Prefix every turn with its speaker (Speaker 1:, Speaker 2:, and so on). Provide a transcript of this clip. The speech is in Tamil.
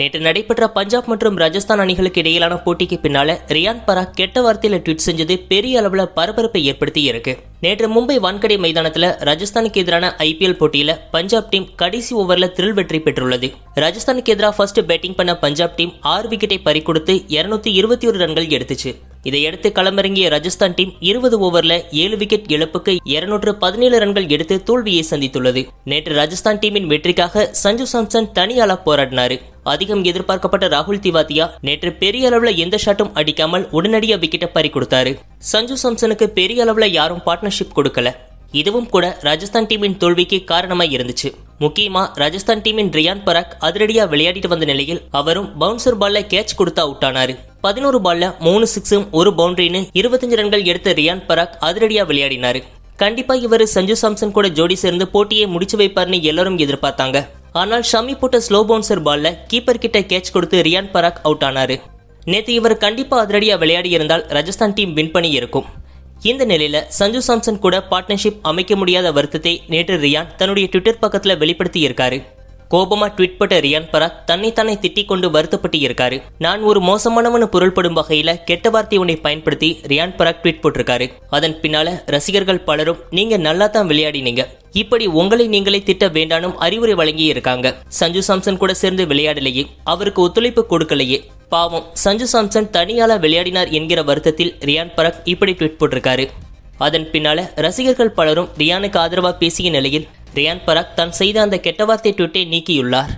Speaker 1: நேற்று நடைபெற்ற பஞ்சாப் மற்றும் ராஜஸ்தான் அணிகளுக்கு இடையிலான போட்டிக்கு பின்னால ரியான் பராக் கெட்ட வார்த்தையில ட்வீட் செஞ்சது பெரிய அளவில் பரபரப்பை ஏற்படுத்தி இருக்கு நேற்று மும்பை வான்கடை மைதானத்தில் ராஜஸ்தானுக்கு எதிரான ஐபிஎல் போட்டியில பஞ்சாப் டீம் கடைசி ஓவரில் த்ரில் வெற்றி பெற்றுள்ளது ராஜஸ்தானுக்கு எதிராக ஃபர்ஸ்ட் பேட்டிங் பண்ண பஞ்சாப் டீம் ஆறு விக்கெட்டை பறிக்கொடுத்து இருநூத்தி இருபத்தி ஒரு ரன்கள் எடுத்துச்சு இதையடுத்து களமிறங்கிய ராஜஸ்தான் டீம் இருபது ஓவரில் ஏழு விக்கெட் இழப்புக்கு இருநூற்று பதினேழு ரன்கள் எடுத்து தோல்வியை சந்தித்துள்ளது நேற்று ராஜஸ்தான் டீமின் வெற்றிக்காக சஞ்சு சாம்சன் தனியாளா போராடினார் அதிகம் எதிர்பார்க்கப்பட்ட ராகுல் திவாத்தியா நேற்று பெரிய அளவுல எந்த ஷாட்டும் அடிக்காமல் உடனடியா விக்கெட்டை பறி கொடுத்தாரு சஞ்சு சாம்சனுக்கு பெரிய அளவுல யாரும் பார்ட்னர்ஷிப் கொடுக்கல இதுவும் கூட ராஜஸ்தான் டீமின் தோல்விக்கு காரணமாக இருந்துச்சு முக்கியமா ராஜஸ்தான் டீமின் ரியான் பராக் அதிரடியா விளையாடிட்டு வந்த நிலையில் அவரும் பவுன்சர் பால்ல கேட்ச் கொடுத்தா விட்டானாரு பதினோரு பால்ல மூணு சிக்ஸும் ஒரு பவுண்டரின்னு இருபத்தஞ்சு ரன்கள் எடுத்த ரியான் பராக் அதிரடியா விளையாடினாரு கண்டிப்பா இவர் சஞ்சு சாம்சன் கூட ஜோடி சேர்ந்து போட்டியை முடிச்சு வைப்பார்னு எல்லாரும் எதிர்பார்த்தாங்க ஆனால் ஷமி போட்ட ஸ்லோ பவுன்சர் பால்ல கீப்பர் கிட்ட கேட்ச் கொடுத்து ரியான் பராக் அவுட் ஆனாரு நேற்று இவர் கண்டிப்பா அதிரடியா விளையாடி இருந்தால் ராஜஸ்தான் டீம் வின் பண்ணி இருக்கும் இந்த நிலையில சஞ்சு சாம்சன் கூட பார்ட்னர்ஷிப் அமைக்க முடியாத வருத்தத்தை நேற்று ரியான் தன்னுடைய ட்விட்டர் பக்கத்தில் வெளிப்படுத்தி இருக்காரு கோபமா ட்விட் போட்ட ரியான் பராக் தன்னைத்தானே திட்டிக் கொண்டு வருத்தப்பட்டு இருக்காரு நான் ஒரு மோசமானவனு பொருள்படும் வகையில கெட்ட வார்த்தை ஒன்றை பயன்படுத்தி ரியான் பராக் ட்வீட் போட்டிருக்காரு அதன் பின்னால ரசிகர்கள் பலரும் நீங்க நல்லா தான் விளையாடினீங்க இப்படி உங்களை நீங்களே திட்ட வேண்டானும் அறிவுரை வழங்கி இருக்காங்க சஞ்சு சாம்சன் கூட சேர்ந்து விளையாடலையே அவருக்கு ஒத்துழைப்பு கொடுக்கலையே பாவம் சஞ்சு சாம்சன் தனியால விளையாடினார் என்கிற வருத்தத்தில் ரியான் பராக் இப்படி ட்வீட் போட்டிருக்காரு அதன் பின்னால ரசிகர்கள் பலரும் ரியானுக்கு ஆதரவா பேசிய நிலையில் ரியான் பராக் தான் செய்த அந்த கெட்ட வார்த்தை ட்விட்டை நீக்கியுள்ளார்